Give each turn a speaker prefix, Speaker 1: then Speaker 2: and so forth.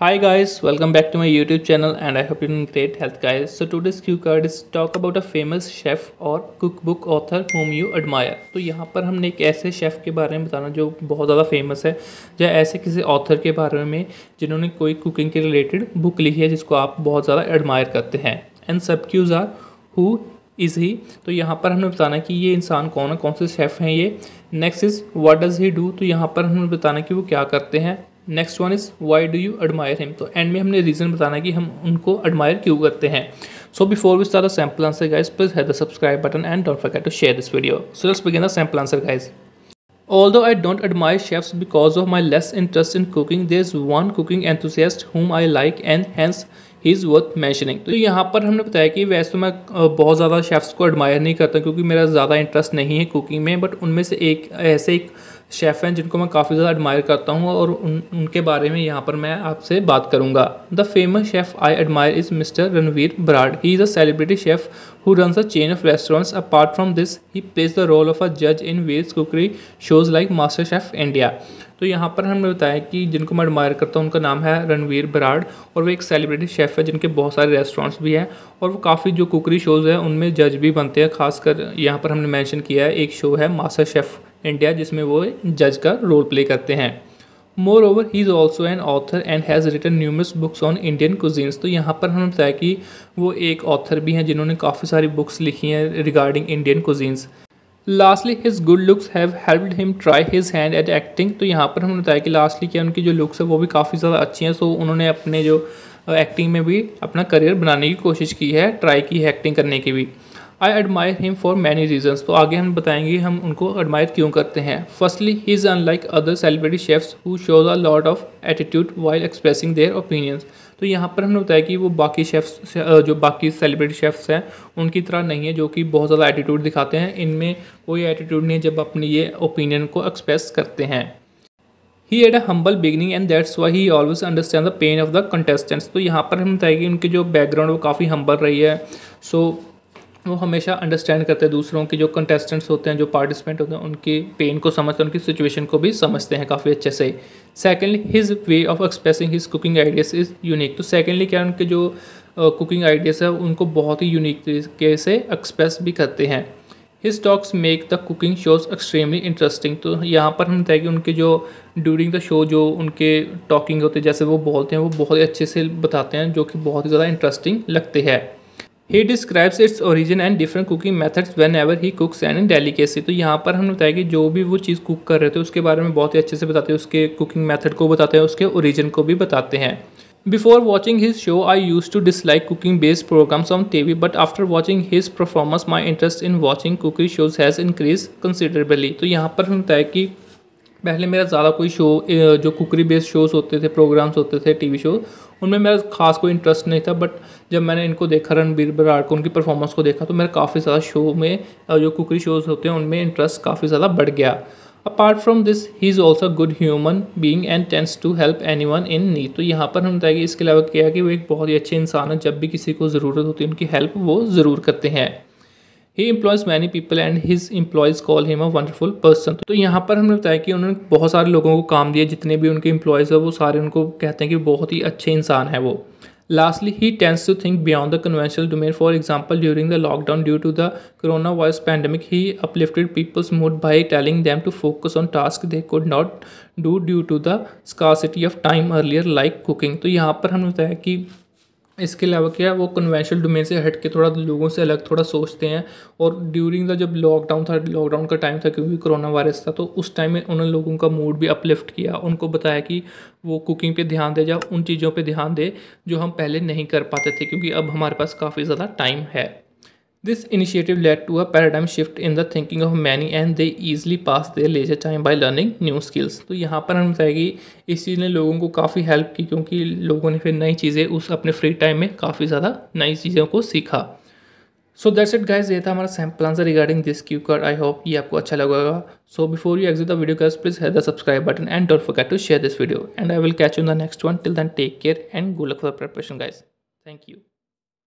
Speaker 1: Hi guys, welcome back to my YouTube channel and I hope you're in great health guys. So today's cue card is talk about a famous chef or cookbook author whom you admire. तो यहाँ पर हमने एक ऐसे chef के बारे में बताना जो बहुत ज़्यादा famous है या ऐसे किसी author के बारे में जिन्होंने कोई cooking के related book लिखी है जिसको आप बहुत ज़्यादा admire करते हैं And सब cues are who is he. तो यहाँ पर हमने बताना कि ये इंसान कौन है कौन से शेफ़ हैं ये next is what does he do तो यहाँ पर हमने बताना कि वो क्या करते हैं next one is why do you admire him तो एंड में हमने रीज़न बताना कि हम उनको एडमायर क्यों करते हैं so before we start the sample answer guys please have the subscribe button and don't forget to share this video so let's begin the sample answer guys although I don't admire chefs because of my less interest in cooking there is one cooking enthusiast whom I like and hence he is worth mentioning तो यहाँ पर हमने बताया कि वैसे तो मैं बहुत ज़्यादा शेफ़्स को एडमायर नहीं करता क्योंकि मेरा ज़्यादा इंटरेस्ट नहीं है कुकिंग में बट उनमें से एक ऐसे एक शेफ़ हैं जिनको मैं काफ़ी ज़्यादा एडमायर करता हूँ और उन उनके बारे में यहाँ पर मैं आपसे बात करूँगा the famous chef I admire is mister Ranveer Brar he is a celebrity chef who runs a chain of restaurants apart from this he plays the role of a जज in veg cookery shows like master chef India तो यहाँ पर हमने बताया कि जिनको मैं admire करता हूँ उनका नाम है रणवीर बराड और वो एक सेलिब्रिटी शेफ़ है जिनके बहुत सारे रेस्टोरेंट्स भी हैं और वो काफ़ी जो कुकरी शोज़ हैं उनमें जज भी बनते हैं खासकर यहाँ पर हमने मेंशन किया है एक शो है मास्टर शेफ़ इंडिया जिसमें वो जज का रोल प्ले करते हैं moreover he is also an author and has written numerous books on Indian cuisines तो यहाँ पर हमने बताया कि वो एक ऑथर भी हैं जिन्होंने काफ़ी सारी बुक्स लिखी हैं regarding Indian cuisines lastly his good looks have helped him try his hand at acting तो यहाँ पर हमने बताया कि लास्टली क्या उनकी जो लुक्स है वो भी काफ़ी ज़्यादा अच्छी हैं सो तो उन्होंने अपने जो एक्टिंग uh, में भी अपना करियर बनाने की कोशिश की है ट्राई की है एक्टिंग करने की भी I admire him for many reasons तो आगे हम बताएंगे हम उनको एडमायर क्यों करते हैं firstly he is unlike other celebrity chefs who shows a lot of attitude while expressing their opinions तो यहाँ पर हमने बताया कि वो बाकी शेफ्स जो बाकी सेलिब्रिटी शेफ्स हैं उनकी तरह नहीं है जो कि बहुत ज़्यादा एटीट्यूड दिखाते हैं इनमें कोई एटीट्यूड नहीं है जब अपनी ये ओपिनियन को एक्सप्रेस करते हैं he had a humble beginning and that's why he always understand the pain of the contestants तो यहाँ पर हम बताएगी उनकी जो बैकग्राउंड वो काफ़ी हम्बल रही है सो so, वो हमेशा अंडरस्टैंड करते हैं दूसरों के जो कंटेस्टेंट्स होते हैं जो पार्टिसिपेंट होते हैं उनकी पेन को समझते हैं उनकी सिचुएशन को भी समझते हैं काफ़ी अच्छे से secondly his way of expressing his cooking ideas is unique तो सेकेंडली क्या उनके जो कुकिंग आइडियाज़ है उनको बहुत ही यूनिक तरीके से एक्सप्रेस भी करते हैं his talks make the cooking shows extremely interesting तो यहाँ पर हम बताया कि उनके जो ड्यूरिंग द शो जो उनके टॉकिंग होते हैं जैसे वो बोलते हैं वो बहुत ही अच्छे से बताते हैं जो कि बहुत ही ज़्यादा इंटरेस्टिंग लगते हैं he describes its origin and different cooking methods whenever he cooks and in delicacy तो यहाँ पर हमने बताया कि जो भी वो चीज़ कुक कर रहे थे उसके बारे में बहुत ही अच्छे से बताते हैं उसके कुकिंग मैथड को बताते हैं उसके ओरिजिन को भी बताते हैं before watching his show I use to dislike cooking based programs on T V but after watching his performance my interest in watching cooking shows has increase considerably तो यहाँ पर हमने बताया कि पहले मेरा ज़्यादा कोई शो जो कुकरी बेस्ड शोज़ होते थे प्रोग्राम्स होते थे टीवी शो उनमें मेरा खास कोई इंटरेस्ट नहीं था बट जब मैंने इनको देखा रणबीर बराड़ को उनकी परफॉर्मेंस को देखा तो मेरा काफ़ी ज़्यादा शो में जो कुकरी शोज़ होते हैं उनमें इंटरेस्ट काफ़ी ज़्यादा बढ़ गया apart from this he is also good human being and tends to help anyone in need तो यहाँ पर हम बताएंगे इसके अलावा क्या है कि वो एक बहुत ही अच्छे इंसान है जब भी किसी को ज़रूरत होती है उनकी हेल्प वो ज़रूर करते हैं he employs many people and his employees call him a wonderful person तो यहाँ पर हमने बताया कि उन्होंने बहुत सारे लोगों को काम दिया जितने भी उनके इम्प्लॉयज़ है वो सारे उनको कहते हैं कि बहुत ही अच्छे इंसान है वो lastly he tends to think beyond the conventional domain for example during the lockdown due to the corona virus pandemic he uplifted people's mood by telling them to focus on task they could not do due to the scarcity of time earlier like cooking तो यहाँ पर हमने बताया कि इसके अलावा क्या वो कन्वेंशनल डोमेन से हट के थोड़ा लोगों से अलग थोड़ा सोचते हैं और ड्यूरिंग द जब लॉकडाउन था लॉकडाउन का टाइम था क्योंकि कोरोना वायरस था तो उस टाइम में उन्होंने लोगों का मूड भी अपलिफ्ट किया उनको बताया कि वो कुकिंग पे ध्यान दे या उन चीज़ों पे ध्यान दे जो हम पहले नहीं कर पाते थे क्योंकि अब हमारे पास काफ़ी ज़्यादा टाइम है This initiative led to a paradigm shift in the thinking of many and they easily pass their leisure time by learning new skills. तो यहाँ पर हम बताएंगे इस चीज़ ने लोगों को काफ़ी हेल्प की क्योंकि लोगों ने फिर नई चीज़ें उस अपने फ्री टाइम में काफ़ी ज़्यादा नई चीज़ों को सीखा सो दैट्स इट गाइज ये था हमारा sample answer regarding this cue card I hope ये आपको अच्छा लगेगा so before you exit the video guys please have the subscribe button and don't forget to share this video and I will catch you in the next one till then take care and good luck for preparation guys thank you